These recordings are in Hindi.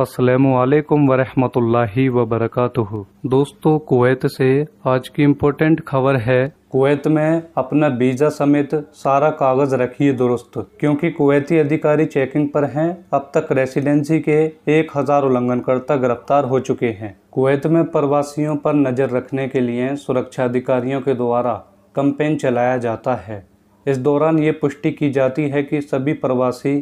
असलकम वरहमतुल्लाहि वबरकatuh दोस्तों कुवैत से आज की इम्पोर्टेंट खबर है कुवैत में अपना वीज़ा समेत सारा कागज़ रखिए दुरुस्त क्योंकि कुवैती अधिकारी चेकिंग पर हैं अब तक रेसिडेंसी के एक हज़ार उल्लंघनकर्ता गिरफ्तार हो चुके हैं कुवैत में प्रवासियों पर नज़र रखने के लिए सुरक्षा अधिकारियों के द्वारा कंपेन चलाया जाता है इस दौरान ये पुष्टि की जाती है कि सभी प्रवासी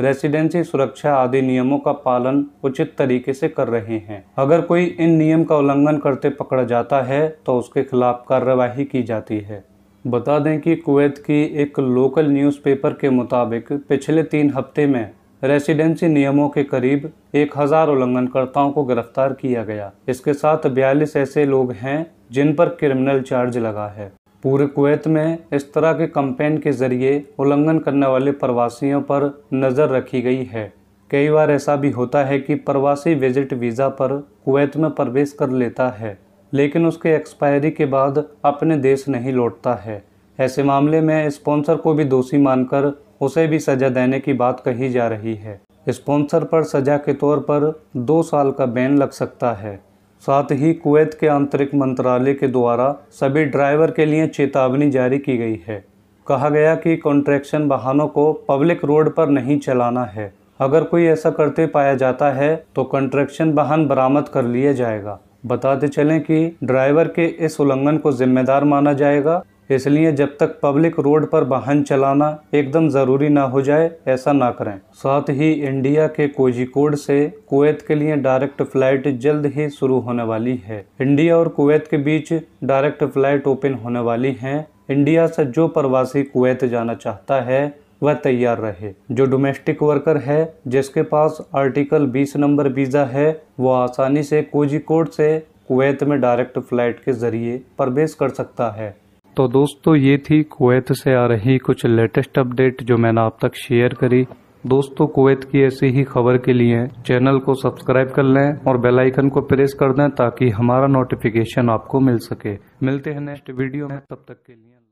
रेसिडेंसी सुरक्षा आदि नियमों का पालन उचित तरीके से कर रहे हैं अगर कोई इन नियम का उल्लंघन करते पकड़ा जाता है तो उसके खिलाफ कार्रवाई की जाती है बता दें कि कुवैत की एक लोकल न्यूज़पेपर के मुताबिक पिछले तीन हफ्ते में रेसिडेंसी नियमों के करीब एक हज़ार उल्लंघनकर्ताओं को गिरफ्तार किया गया इसके साथ बयालीस ऐसे लोग हैं जिन पर क्रिमिनल चार्ज लगा है पूरे कुवैत में इस तरह के कंपेन के ज़रिए उल्लंघन करने वाले प्रवासियों पर नज़र रखी गई है कई बार ऐसा भी होता है कि प्रवासी विजिट वीज़ा पर कुवैत में प्रवेश कर लेता है लेकिन उसके एक्सपायरी के बाद अपने देश नहीं लौटता है ऐसे मामले में स्पॉन्सर को भी दोषी मानकर उसे भी सज़ा देने की बात कही जा रही है स्पॉन्सर पर सज़ा के तौर पर दो साल का बैन लग सकता है साथ ही कुवैत के आंतरिक मंत्रालय के द्वारा सभी ड्राइवर के लिए चेतावनी जारी की गई है कहा गया कि कॉन्ट्रैक्शन वाहनों को पब्लिक रोड पर नहीं चलाना है अगर कोई ऐसा करते पाया जाता है तो कॉन्ट्रैक्शन वाहन बरामद कर लिया जाएगा बताते चलें कि ड्राइवर के इस उल्लंघन को जिम्मेदार माना जाएगा इसलिए जब तक पब्लिक रोड पर वाहन चलाना एकदम ज़रूरी ना हो जाए ऐसा ना करें साथ ही इंडिया के कोजिकोड से कुवैत के लिए डायरेक्ट फ्लाइट जल्द ही शुरू होने वाली है इंडिया और कुवैत के बीच डायरेक्ट फ्लाइट ओपन होने वाली हैं इंडिया से जो प्रवासी कुवैत जाना चाहता है वह तैयार रहे जो डोमेस्टिक वर्कर है जिसके पास आर्टिकल 20 नंबर वीज़ा है वो आसानी से कोजिकोड से कुवैत में डायरेक्ट फ्लाइट के ज़रिए प्रवेश कर सकता है तो दोस्तों ये थी कुवैत से आ रही कुछ लेटेस्ट अपडेट जो मैंने आप तक शेयर करी दोस्तों कुवैत की ऐसी ही खबर के लिए चैनल को सब्सक्राइब कर लें और बेल आइकन को प्रेस कर दें ताकि हमारा नोटिफिकेशन आपको मिल सके मिलते हैं नेक्स्ट वीडियो में तब तक के लिए